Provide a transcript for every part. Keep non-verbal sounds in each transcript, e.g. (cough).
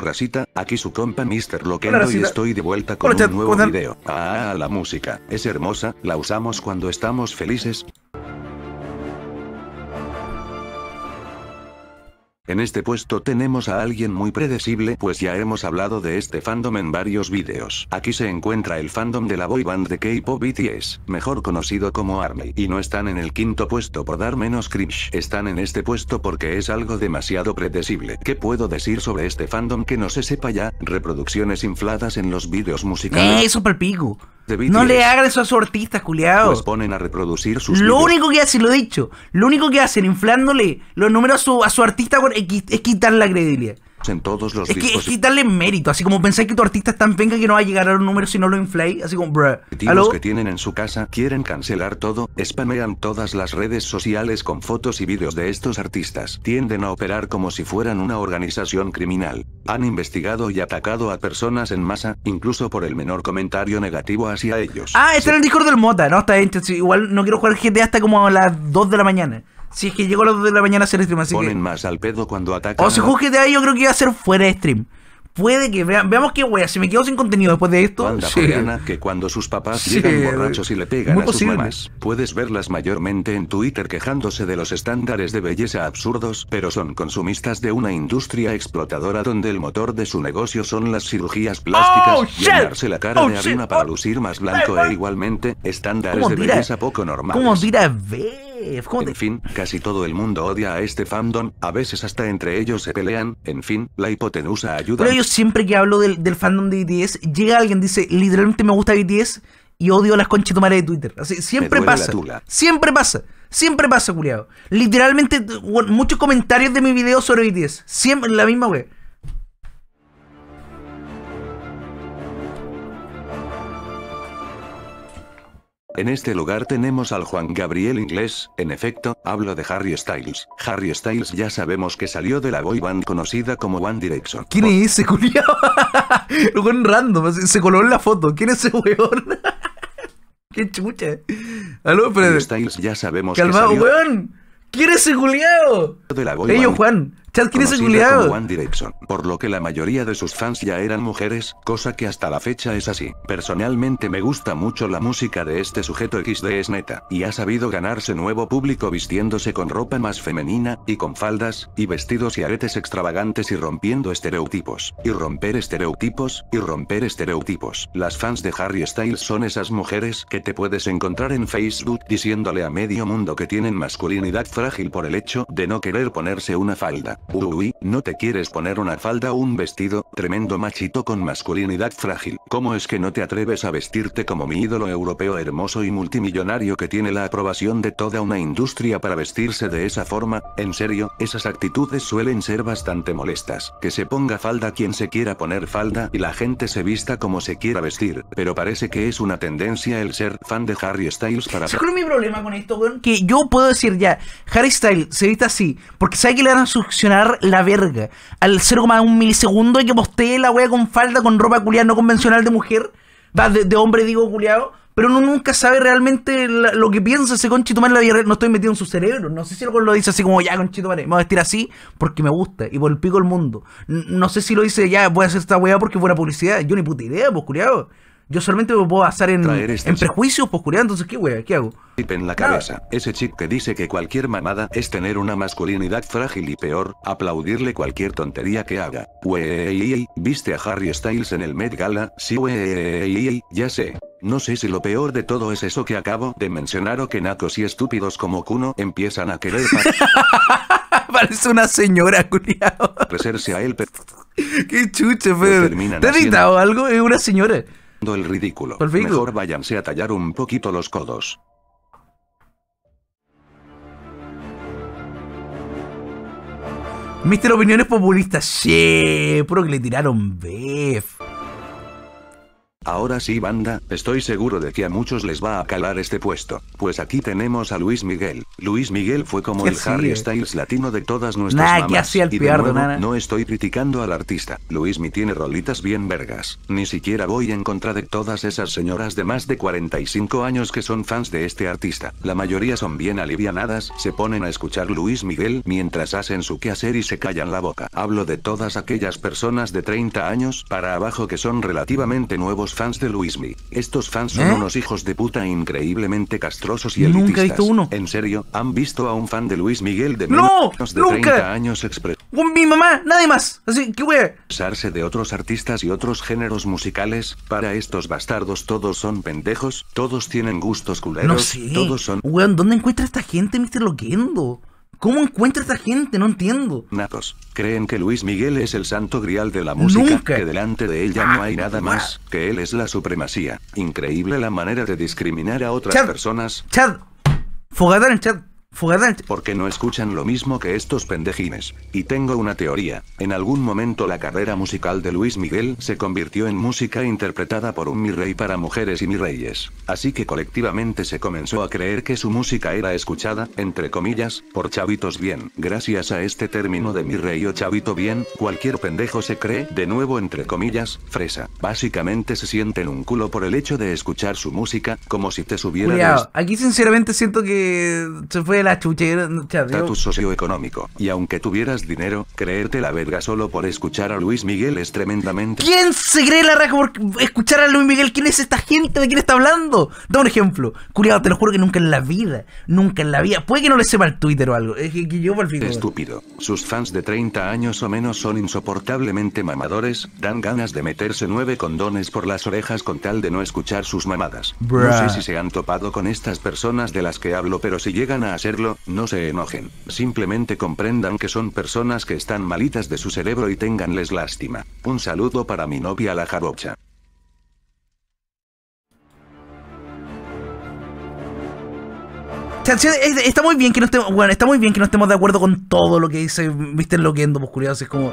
Rasita, aquí su compa Mr. Loquendo y estoy de vuelta con un nuevo video. Ah, la música, es hermosa, la usamos cuando estamos felices, En este puesto tenemos a alguien muy predecible pues ya hemos hablado de este fandom en varios vídeos. Aquí se encuentra el fandom de la boy band de K-pop BTS, mejor conocido como ARMY. Y no están en el quinto puesto por dar menos cringe. Están en este puesto porque es algo demasiado predecible. ¿Qué puedo decir sobre este fandom que no se sepa ya? Reproducciones infladas en los vídeos musicales. ¡Eh, super pico! no le hagan eso a su artista, culiado. Los pues ponen a reproducir sus. Lo único que hacen, lo he dicho, lo único que hacen inflándole los números a su, a su artista es quitarle la credibilidad. Pues en todos los es que, es mérito, así como pensáis que tu artista es tan venga que no va a llegar a un número si no lo infláis, así como bruh. Los que tienen en su casa quieren cancelar todo, spamean todas las redes sociales con fotos y vídeos de estos artistas. Tienden a operar como si fueran una organización criminal. Han investigado y atacado a personas en masa, incluso por el menor comentario negativo hacia ellos. Ah, este era el Discord del Mota, ¿no? Está igual no quiero jugar GTA hasta como a las 2 de la mañana. Si es que llego a las 2 de la mañana a hacer stream, así Ponen más al pedo cuando atacan. O si juzgue de ahí, yo creo que iba a ser fuera stream. Puede que vea, veamos qué wea, si me quedo sin contenido después de esto. Banda sí. que cuando sus papás sí. llegan borrachos y le pegan Muy a sus posible. mamás. Puedes verlas mayormente en Twitter quejándose de los estándares de belleza absurdos, pero son consumistas de una industria explotadora donde el motor de su negocio son las cirugías plásticas, oh, llenarse la cara oh, de harina para lucir más blanco oh. e igualmente estándares de belleza poco normales. ¿Cómo tira? Ve? Eh, en fin, casi todo el mundo odia a este fandom, a veces hasta entre ellos se pelean, en fin, la hipotenusa ayuda. Pero yo siempre que hablo del, fandom de BTS, llega alguien dice, literalmente me gusta BTS y odio las conchetumares de Twitter. Así, siempre pasa. Siempre pasa. Siempre pasa, culiado. Literalmente, muchos comentarios de mi video sobre BTS. Siempre la misma wey En este lugar tenemos al Juan Gabriel inglés, en efecto, hablo de Harry Styles. Harry Styles ya sabemos que salió de la boy band conocida como One Direction. ¿Quién es ese culiao? (laughs) en random, se coló en la foto. ¿Quién es ese weón? (laughs) ¡Qué chucha! Aló, pero... Styles ya sabemos que salió... weón! ¿Quién es ese culiao? De la Juan por lo que la mayoría de sus fans ya eran mujeres, cosa que hasta la fecha es así. Personalmente me gusta mucho la música de este sujeto XD es neta, y ha sabido ganarse nuevo público vistiéndose con ropa más femenina, y con faldas, y vestidos y aretes extravagantes y rompiendo estereotipos, y romper estereotipos, y romper estereotipos. Las fans de Harry Styles son esas mujeres que te puedes encontrar en Facebook diciéndole a medio mundo que tienen masculinidad frágil por el hecho de no querer ponerse una falda. Uy, ¿no te quieres poner una falda o un vestido? Tremendo machito con masculinidad frágil. ¿Cómo es que no te atreves a vestirte como mi ídolo europeo hermoso y multimillonario que tiene la aprobación de toda una industria para vestirse de esa forma? En serio, esas actitudes suelen ser bastante molestas. Que se ponga falda quien se quiera poner falda y la gente se vista como se quiera vestir. Pero parece que es una tendencia el ser fan de Harry Styles para... ¿Sabes mi problema con esto, Que yo puedo decir ya, Harry Styles se viste así porque sabe que le van a succionar la verga. Al 0,1 milisegundo que postee la wea con falda, con ropa culiada no convencional de mujer, de, hombre, digo, culiado. Pero uno nunca sabe realmente lo que piensa ese conchito mal la vida No estoy metido en su cerebro. No sé si lo dice así como, ya, conchitumare, me voy a vestir así porque me gusta y por el pico del mundo. no sé si lo dice, ya, voy a hacer esta wea porque es buena publicidad. Yo ni puta idea, pues, culiado. Yo solamente me a basar en, este en prejuicios, pues entonces qué ¿qué hago? Chip en la cabeza. Ese chip que dice que cualquier mamada es tener una masculinidad frágil y peor, aplaudirle cualquier tontería que haga. E, e, e, viste a Harry Styles en el Met Gala, sí wey, ya sé. No sé si lo peor de todo es eso que acabo de mencionar o que nacos y estúpidos como Kuno empiezan a querer... (laughs) Parece una señora, culiado. a él, Qué chuche, pero ¿Te ha dictado algo? Es una señora el ridículo. Por Mejor váyanse a tallar un poquito los codos. Mister Opiniones Populistas. Sí, puro que le tiraron Bef. Ahora sí banda, estoy seguro de que a muchos les va a calar este puesto, pues aquí tenemos a Luis Miguel. Luis Miguel fue como el Harry Styles latino de todas nuestras nah, mamás. y de no estoy criticando al artista. Luis mi tiene rolitas bien vergas. Ni siquiera voy en contra de todas esas señoras de más de 45 años que son fans de este artista. La mayoría son bien alivianadas, se ponen a escuchar Luis Miguel mientras hacen su quehacer y se callan la boca. Hablo de todas aquellas personas de 30 años para abajo que son relativamente nuevos fans de Luismi. Estos fans son ¿Eh? unos hijos de puta increíblemente castrosos y elitistas. Nunca hizo uno. En serio, ¿han visto a un fan de Luis Miguel de ¡No! de 30 años expresar mi mamá, nadie más. Así que Sarse de otros artistas y otros géneros musicales, para estos bastardos todos son pendejos, todos tienen gustos culeros, no sé. todos son. Weón, ¿dónde encuentra esta gente, Mr. Loquendo? ¿Cómo encuentra esta gente? No entiendo. Natos, creen que Luis Miguel es el santo grial de la música, que delante de ella no ah, hay nada más, que él es la supremacía. Increíble la manera de discriminar a otras personas. Chad, Fogadar en Chad. Porque no escuchan lo mismo que estos pendejines. Y tengo una teoría. En algún momento la carrera musical de Luis Miguel se convirtió en música interpretada por un mi rey para mujeres y mi reyes. Así que colectivamente se comenzó a creer que su música era escuchada, entre comillas, por chavitos bien. Gracias a este término de mi rey o chavito bien, cualquier pendejo se cree, de nuevo entre comillas, fresa. Básicamente se sienten un culo por el hecho de escuchar su música, como si te subiera. aquí sinceramente siento que se fue la chucha. Estatus socioeconómico. Y aunque tuvieras dinero, creerte la verga solo por escuchar a Luis Miguel es tremendamente. ¿Quién se cree la raja por escuchar a Luis Miguel? ¿Quién es esta gente? ¿De quién está hablando? Da un ejemplo. Curiado, te lo juro que nunca en la vida. Nunca en la vida. Puede que no le sepa el Twitter o algo. Es que, yo por fin. Estúpido. Sus fans de 30 años o menos son insoportablemente mamadores. Dan ganas de meterse nueve condones por las orejas con tal de no escuchar sus mamadas. No sé si se han topado con estas personas de las que hablo, pero si llegan a hacer no se enojen, simplemente comprendan que son personas que están malitas de su cerebro y ténganles lástima. Un saludo para mi novia la jarocha. Eh, está muy bien que no estemos, bueno, está muy bien que no estemos de acuerdo con todo lo que dice Mr. Loquendo, por pues, es como...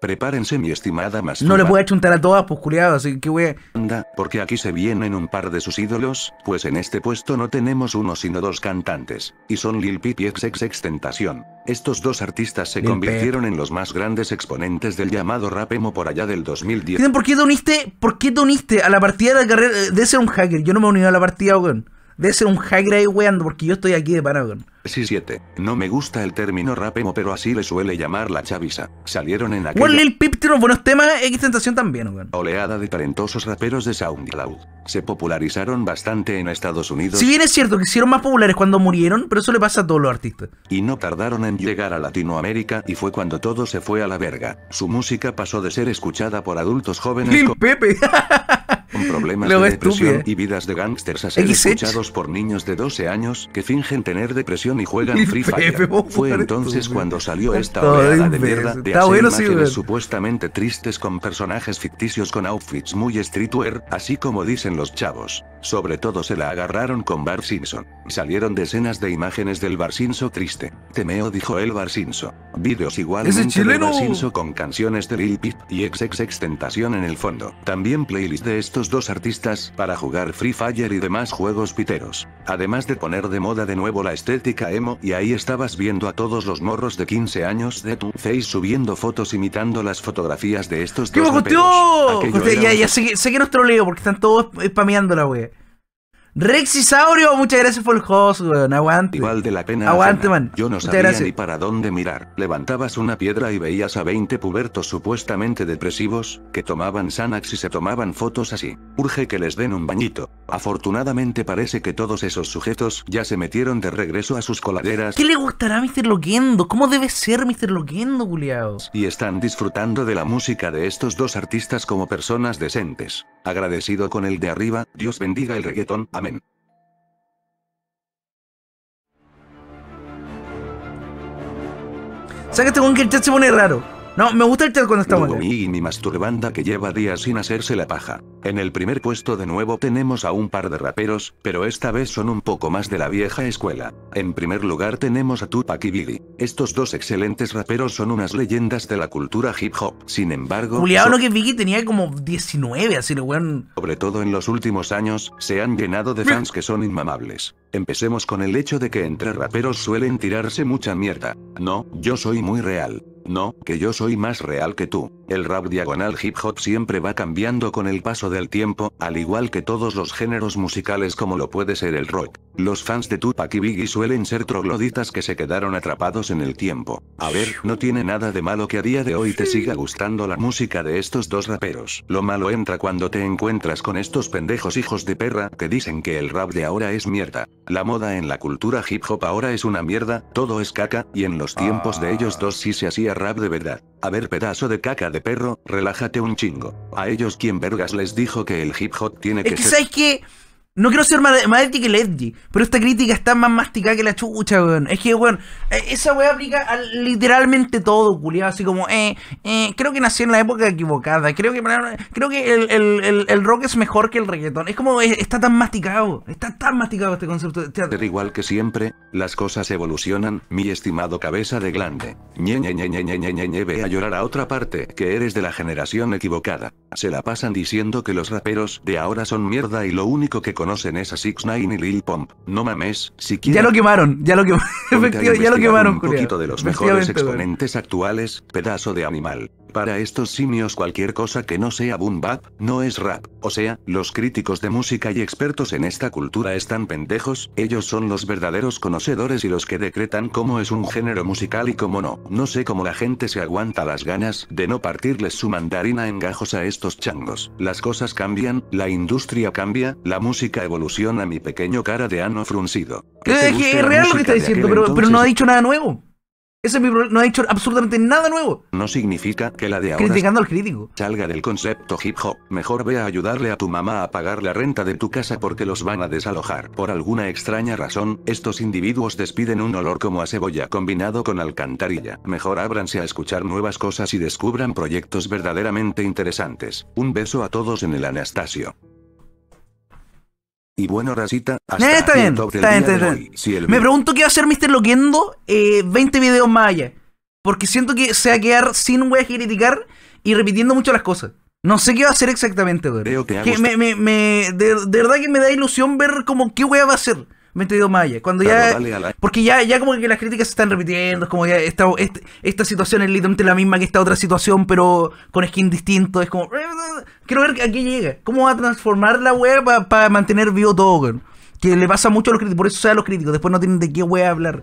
Prepárense mi estimada más. No le voy a chuntar a todas, pues culiado, así que voy Anda, porque aquí se vienen un par de sus ídolos, pues en este puesto no tenemos uno sino dos cantantes, y son Lil Peep y ex Tentación. Estos dos artistas se convirtieron en los más grandes exponentes del llamado rap emo por allá del 2010. ¿Por qué doniste, por qué doniste a la partida de la carrera de ser un hacker? Yo no me uní a la partida, weón. Debe ser un high grade weando porque yo estoy aquí de Paragon. Sí, 7. No me gusta el término rapemo, pero así le suele llamar la chaviza. Salieron en aquel. Bueno, Lil Pip tiene buenos temas, X Tentación también, weón. Oleada de talentosos raperos de SoundCloud. Se popularizaron bastante en Estados Unidos. Si bien es cierto que hicieron más populares cuando murieron, pero eso le pasa a todos los artistas. Y no tardaron en llegar a Latinoamérica y fue cuando todo se fue a la verga. Su música pasó de ser escuchada por adultos jóvenes... Lil Pepe. (laughs) con problemas de depresión y vidas de gángsters a ser por niños de 12 años que fingen tener depresión y juegan Free Fire. Fue entonces cuando salió esta oleada de mierda de hacer imágenes supuestamente tristes con personajes ficticios con outfits muy streetwear, así como dicen los chavos. Sobre todo se la agarraron con Bar Simpson. Salieron decenas de imágenes del Bar Simpson triste. Temeo dijo el Bar Simpson. Videos igualmente de Bar Simpson con canciones de Lil Peep y ex Tentación en el fondo. También playlist de estos dos artistas para jugar Free Fire y demás juegos piteros. Además de poner de moda de nuevo la estética emo y ahí estabas viendo a todos los morros de 15 años de tu face subiendo fotos imitando las fotografías de estos ¿Qué Ya, que, porque están todos spameando la wea. Rexisaurio, muchas gracias por el host, Aguante. Igual de la pena. Aguante, man. Yo no sabía ni para dónde mirar. Levantabas una piedra y veías a 20 pubertos supuestamente depresivos, que tomaban sanax y se tomaban fotos así. Urge que les den un bañito. Afortunadamente parece que todos esos sujetos ya se metieron de regreso a sus coladeras. ¿Qué le gustará a Mr. Loquendo? ¿Cómo debe ser Mr. Loquendo, Y están disfrutando de la música de estos dos artistas como personas decentes. Agradecido con el de arriba, Dios bendiga el reggaetón. Amén. con que el chat se pone raro? No, me gusta el chat cuando está bueno. Y mi masturbanda que lleva días sin hacerse la paja. En el primer puesto de nuevo tenemos a un par de raperos, pero esta vez son un poco más de la vieja escuela. En primer lugar tenemos a Tupac y Biggie. Estos dos excelentes raperos son unas leyendas de la cultura hip hop. Sin embargo... que Biggie tenía como 19, así lo buen... Sobre todo en los últimos años, se han llenado de fans que son inmamables. Empecemos con el hecho de que entre raperos suelen tirarse mucha mierda. No, yo soy muy real. No, que yo soy más real que tú. El rap diagonal hip hop siempre va cambiando con el paso del tiempo, al igual que todos los géneros musicales como lo puede ser el rock. Los fans de Tupac y Biggie suelen ser trogloditas que se quedaron atrapados en el tiempo. A ver, no tiene nada de malo que a día de hoy te siga gustando la música de estos dos raperos. Lo malo entra cuando te encuentras con estos pendejos hijos de perra que dicen que el rap de ahora es mierda. La moda en la cultura hip hop ahora es una mierda, todo es caca, y en los tiempos de ellos dos sí se hacía rap de verdad. A ver pedazo de caca de perro, relájate un chingo. A ellos quien vergas les dijo que el hip hop tiene que es ser... Que no quiero ser más, edgy que el edgy, pero esta crítica está más masticada que la chucha, weón. Es que, weón, e, esa weá aplica a literalmente todo, culiado. Así como, eh, eh, creo que nací en la época equivocada. Creo que, creo que el, rock es mejor que el reggaetón. Es como, está tan masticado. Está tan masticado este concepto. teatro. Pero igual que siempre, las cosas evolucionan, mi estimado cabeza de glande. Ñe, Ñe, Ñe, Ñe, Ñe, Ñe, Ñe, ve a llorar a otra parte, que eres de la generación equivocada. Se la pasan diciendo que los raperos de ahora son mierda y lo único que conocen es a Six Nine y Lil Pump. No mames, siquiera... Ya lo quemaron, ya lo quemaron. Efectivamente, ya lo quemaron, Un poquito de los mejores exponentes actuales, pedazo de animal. Para estos simios cualquier cosa que no sea boom bap, no es rap, o sea, los críticos de música y expertos en esta cultura están pendejos, ellos son los verdaderos conocedores y los que decretan cómo es un género musical y cómo no. No sé cómo la gente se aguanta las ganas de no partirles su mandarina en gajos a estos changos. Las cosas cambian, la industria cambia, la música evoluciona mi pequeño cara de ano fruncido. es eh, real lo que está diciendo, pero no ha dicho nada nuevo. Ese No ha hecho absolutamente nada nuevo. No significa que la de ahora... Criticando al crítico. Salga del concepto hip hop. Mejor ve a ayudarle a tu mamá a pagar la renta de tu casa porque los van a desalojar. Por alguna extraña razón, estos individuos despiden un olor como a cebolla combinado con alcantarilla. Mejor ábranse a escuchar nuevas cosas y descubran proyectos verdaderamente interesantes. Un beso a todos en el Anastasio. Y bueno, Racita, eh, está bien, Me pregunto qué va a hacer Mr. Loquendo 20 eh, videos más allá. Porque siento que se va a quedar sin weas criticar y repitiendo muchas las cosas. No sé qué va a hacer exactamente, güey. Creo que, de, verdad que me da ilusión ver como qué wea va a hacer. Me he entendido maya. Cuando ya. Porque ya, ya como que las críticas se están repitiendo, es como ya esta, este, esta, situación es literalmente la misma que esta otra situación, pero con skin distinto. Es como. Quiero ver a qué llega. ¿Cómo va a transformar la web para mantener vivo todo, Que le pasa mucho a los críticos, por eso sea los críticos, después no tienen de qué web hablar.